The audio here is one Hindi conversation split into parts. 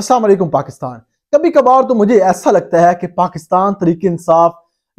असलम पाकिस्तान कभी कभार तो मुझे ऐसा लगता है कि पाकिस्तान तरीक इंसाफ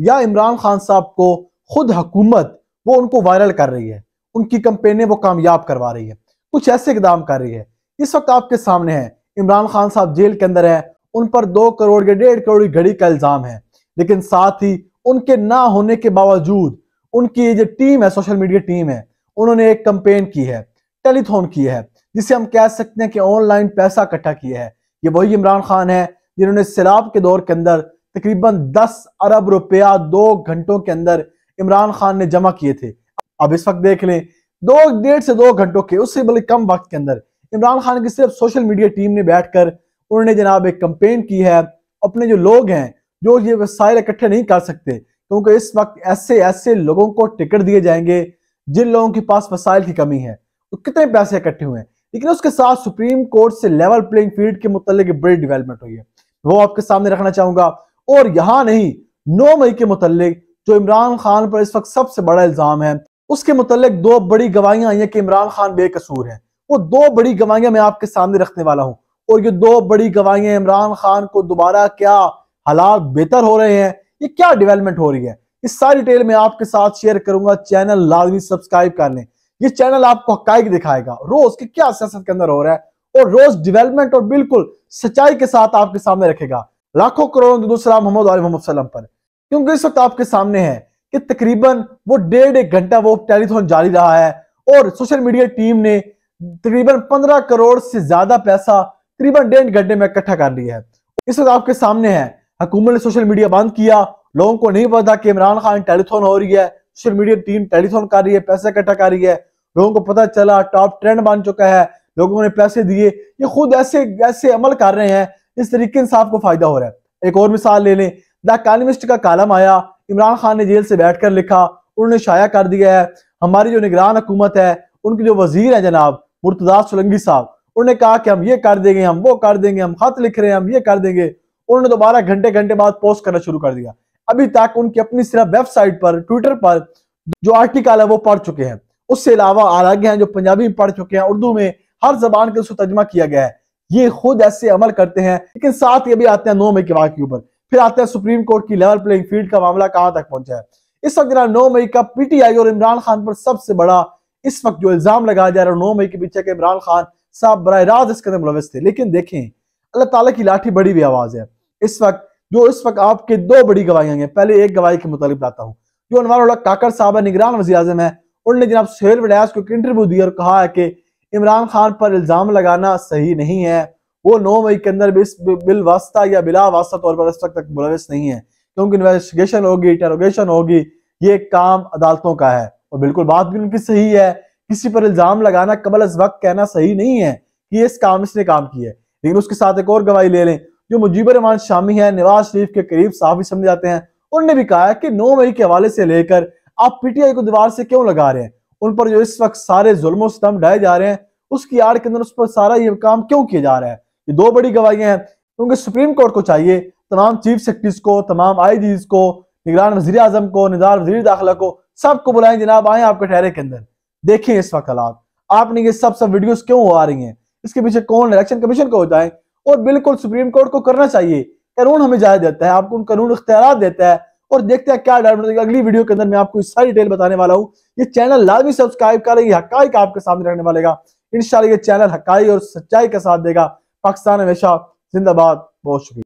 या इमरान खान साहब को खुद हकूमत वो उनको वायरल कर रही है उनकी कंपेनें वो कामयाब करवा रही है कुछ ऐसे इकदाम कर रही है इस वक्त आपके सामने है इमरान खान साहब जेल के अंदर है उन पर दो करोड़ या डेढ़ करोड़ की घड़ी का इल्ज़ाम है लेकिन साथ ही उनके ना होने के बावजूद उनकी जो टीम है सोशल मीडिया टीम है उन्होंने एक कंपेन की है टेलीथोन की है जिसे हम कह सकते हैं कि ऑनलाइन पैसा इकट्ठा किया है ये वही इमरान खान है जिन्होंने सैलाब के दौर के अंदर तकरीबन दस अरब रुपया दो घंटों के अंदर इमरान खान ने जमा किए थे अब इस वक्त देख लें दो डेढ़ से दो घंटों के उससे बल्कि कम वक्त के अंदर इमरान खान की सिर्फ सोशल मीडिया टीम ने बैठकर उन्होंने जनाब एक कंपेन की है अपने जो लोग हैं जो ये वसाइल इकट्ठे नहीं कर सकते क्योंकि इस वक्त ऐसे ऐसे लोगों को टिकट दिए जाएंगे जिन लोगों के पास वसाइल की कमी है तो कितने पैसे इकट्ठे हुए हैं लेकिन उसके साथ सुप्रीम कोर्ट से लेवल प्लेइंग फील्ड के मुतालिक बड़ी डेवलपमेंट हुई है वो आपके सामने रखना चाहूंगा और यहां नहीं नौ मई के मुतालिक जो इमरान खान पर इस वक्त सबसे बड़ा इल्जाम है उसके मुतालिक दो बड़ी गवाहियां आई हैं कि इमरान खान बेकसूर है वो दो बड़ी गवाहियां मैं आपके सामने रखने वाला हूं और ये दो बड़ी गवाहियां इमरान खान को दोबारा क्या हालात बेहतर हो रहे हैं ये क्या डेवलपमेंट हो रही है इस सारी डिटेल में आपके साथ शेयर करूंगा चैनल लाजमी सब्सक्राइब कर लें ये चैनल आपको हकाइक दिखाएगा रोज के क्या सियासत के अंदर हो रहा है और रोज डेवलपमेंट और बिल्कुल सच्चाई के साथ आपके सामने रखेगा लाखों करोड़ों दूसरा मोहम्मद आल मोहम्मद सलम पर क्योंकि इस वक्त आपके सामने है कि तकरीबन वो डेढ़ एक घंटा वो टेलीथोन जारी रहा है और सोशल मीडिया टीम ने तकरीबन पंद्रह करोड़ से ज्यादा पैसा तकरीबन डेढ़ घंटे में इकट्ठा कर लिया है इस वक्त आपके सामने है हुकूमत ने सोशल मीडिया बंद किया लोगों को नहीं पता कि इमरान खान टेलीथोन हो रही है सोशल मीडिया टीम टेलीथोन कर रही है पैसा इकट्ठा कर रही है लोगों को पता चला टॉप ट्रेंड बन चुका है लोगों ने पैसे दिए ये खुद ऐसे ऐसे अमल कर रहे हैं इस तरीके इंसाफ को फायदा हो रहा है एक और मिसाल ले लें द का कालम आया इमरान खान ने जेल से बैठ कर लिखा उन्होंने शाया कर दिया है हमारी जो निगरान हुकूमत है उनके जो वजीर है जनाब मुर्तदास सोलंगी साहब उन्होंने कहा कि हम ये कर देंगे हम वो कर देंगे हम खत लिख रहे हैं हम ये कर देंगे उन्होंने दोबारा घंटे घंटे बाद पोस्ट करना शुरू कर दिया अभी तक उनकी अपनी सिर्फ वेबसाइट पर ट्विटर पर जो आर्टिकल है वो पढ़ चुके हैं उससे अलावा आरागे हैं जो पंजाबी में पढ़ चुके हैं उर्दू में हर जबान के उसको तर्जमा किया गया है ये खुद ऐसे अमल करते हैं लेकिन साथ ही अभी आते हैं नौ मई के वाक्य ऊपर फिर आते हैं सुप्रीम कोर्ट की लेवल प्लेइंग फील्ड का मामला कहां तक पहुंचा है इस वक्त जरा नौ मई का पीटीआई और इमरान खान पर सबसे बड़ा इस वक्त जो इल्जाम लगाया जा रहा है नौ मई के पीछे के इमरान खान साहब बर राज इसके अंदर मुलविस थे लेकिन देखें अल्लाह तला की लाठी बड़ी भी आवाज है इस वक्त जो इस वक्त आपके दो बड़ी गवाही हैं पहले एक गवाही के मुताबिक लाता हूँ जो अनवर काकर साहब है निगरान वजी अजम है उन्होंने जनाब सुहेल वडैस को एक इंटरव्यू दिया और कहा है कि इमरान खान पर इल्ज़ाम लगाना सही नहीं है वो नौ मई के अंदर भी इस बिल वास्ता या बिला वास्ता तौर पर इस वक्त तक मुलविस नहीं है क्योंकि इन्वेस्टिगेशन होगी इंटेरोगेशन होगी ये काम अदालतों का है और बिल्कुल बात भी उनकी सही है किसी पर इल्ज़ाम लगाना कबल इस वक्त कहना सही नहीं है कि इस काम इसने काम किया है लेकिन उसके साथ एक और गवाही ले लें जो मुजीब रहमान शामी है नवाज शरीफ के करीब साफ साफी समझ जाते हैं उन्होंने भी कहा है कि नौ मई के हवाले से लेकर आप पीटीआई को दीवार से क्यों लगा रहे हैं उन पर जो इस वक्त सारे जुल्म सितम ढाए जा रहे हैं उसकी आड़ के अंदर उस पर सारा ये काम क्यों किया जा रहा है ये दो बड़ी गवाहियां हैं क्योंकि सुप्रीम कोर्ट को चाहिए तमाम चीफ सेक्रेटरीज को तमाम आई को निगरान वजी अजम को निजार वजी दाखिला को सबको बुलाएं जनाब आए आपके ठहरे के अंदर देखें इस वक्त हालात आपने ये सब सब वीडियोस क्यों आ रही हैं इसके पीछे कौन इलेक्शन कमीशन को होता है और बिल्कुल सुप्रीम कोर्ट को करना चाहिए कानून हमें जायज देता है आपको उन कानून इख्तियार देता है और देखते हैं क्या डायमंड अगली वीडियो के अंदर मैं आपको सारी डिटेल बताने वाला हूँ ये चैनल लाजमी सब्सक्राइब करें हक आपके सामने रहने वालेगा इन ये चैनल हकाई और सच्चाई का साथ देगा पाकिस्तान हमेशा जिंदाबाद बहुत शुक्रिया